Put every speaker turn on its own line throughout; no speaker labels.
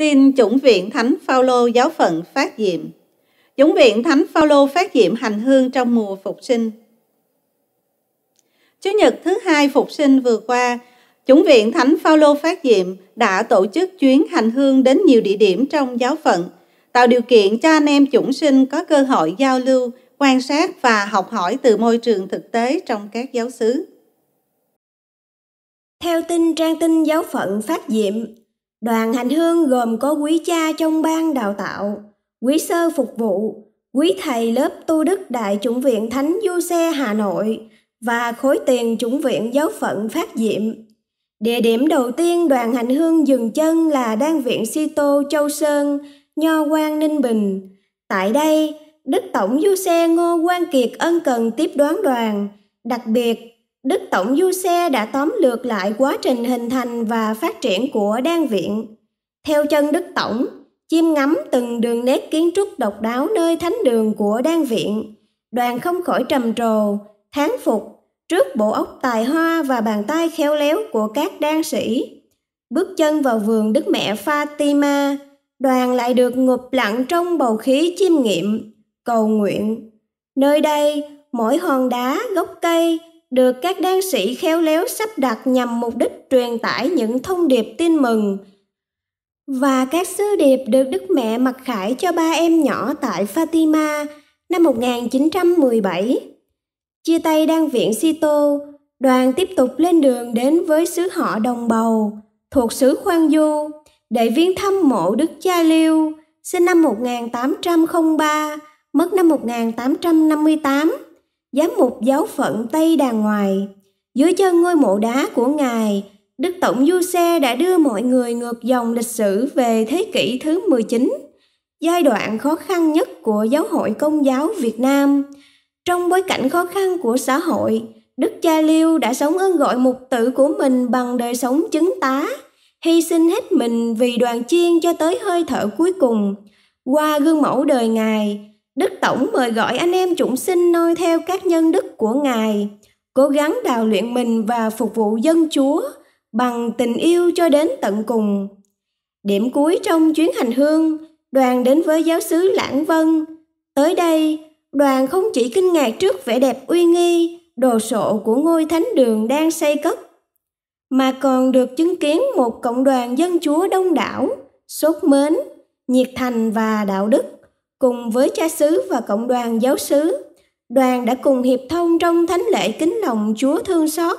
Tin chủng viện Thánh Phaolô giáo phận phát diệm. Chủng viện Thánh Phaolô phát diệm hành hương trong mùa phục sinh. Chủ nhật thứ hai phục sinh vừa qua, Chủng viện Thánh Phaolô phát diệm đã tổ chức chuyến hành hương đến nhiều địa điểm trong giáo phận, tạo điều kiện cho anh em chủng sinh có cơ hội giao lưu, quan sát và học hỏi từ môi trường thực tế trong các giáo xứ.
Theo tin trang tin giáo phận phát diệm, Đoàn hành hương gồm có quý cha trong ban đào tạo, quý sơ phục vụ, quý thầy lớp tu đức Đại chủng viện Thánh Du Xe Hà Nội và khối tiền chủng viện giáo phận Phát Diệm. Địa điểm đầu tiên đoàn hành hương dừng chân là Đan viện Si Tô Châu Sơn, Nho Quang Ninh Bình. Tại đây, Đức Tổng Du Xe Ngô Quang Kiệt ân cần tiếp đoán đoàn, đặc biệt Đức Tổng Du Xe đã tóm lược lại quá trình hình thành và phát triển của đan viện. Theo chân Đức Tổng, chiêm ngắm từng đường nét kiến trúc độc đáo nơi thánh đường của đan viện, đoàn không khỏi trầm trồ, thán phục trước bộ óc tài hoa và bàn tay khéo léo của các đan sĩ. Bước chân vào vườn Đức Mẹ Fatima, đoàn lại được ngụp lặng trong bầu khí chiêm nghiệm, cầu nguyện. Nơi đây, mỗi hòn đá, gốc cây được các đan sĩ khéo léo sắp đặt nhằm mục đích truyền tải những thông điệp tin mừng và các sứ điệp được Đức Mẹ mặc khải cho ba em nhỏ tại Fatima năm 1917. Chia tay đan viện Sito, đoàn tiếp tục lên đường đến với xứ họ Đồng Bầu, thuộc xứ Khoan Du, để viếng thăm mộ Đức Cha Liêu, sinh năm 1803, mất năm 1858 giám mục giáo phận Tây Đàng Ngoài. Dưới chân ngôi mộ đá của Ngài, Đức Tổng Du Xe đã đưa mọi người ngược dòng lịch sử về thế kỷ thứ 19, giai đoạn khó khăn nhất của giáo hội công giáo Việt Nam. Trong bối cảnh khó khăn của xã hội, Đức Cha Liêu đã sống ơn gọi mục tử của mình bằng đời sống chứng tá, hy sinh hết mình vì đoàn chiên cho tới hơi thở cuối cùng. Qua gương mẫu đời Ngài, Đức Tổng mời gọi anh em chúng sinh noi theo các nhân đức của Ngài, cố gắng đào luyện mình và phục vụ dân Chúa bằng tình yêu cho đến tận cùng. Điểm cuối trong chuyến hành hương, đoàn đến với giáo xứ Lãng Vân. Tới đây, đoàn không chỉ kinh ngạc trước vẻ đẹp uy nghi, đồ sộ của ngôi thánh đường đang xây cất, mà còn được chứng kiến một cộng đoàn dân Chúa đông đảo, sốt mến, nhiệt thành và đạo đức. Cùng với cha xứ và cộng đoàn giáo xứ, đoàn đã cùng hiệp thông trong thánh lễ kính lòng Chúa thương xót,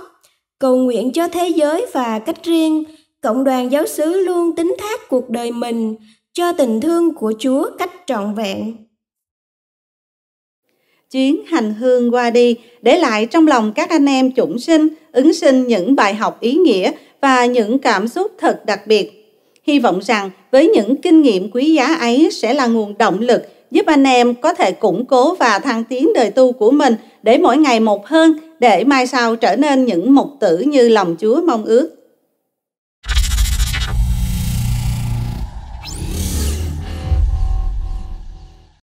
cầu nguyện cho thế giới và cách riêng, cộng đoàn giáo xứ luôn tính thác cuộc đời mình cho tình thương của Chúa cách trọn vẹn.
Chuyến hành hương qua đi để lại trong lòng các anh em chủng sinh, ứng sinh những bài học ý nghĩa và những cảm xúc thật đặc biệt Hy vọng rằng với những kinh nghiệm quý giá ấy sẽ là nguồn động lực giúp anh em có thể củng cố và thăng tiến đời tu của mình để mỗi ngày một hơn để mai sau trở nên những mục tử như lòng Chúa mong ước.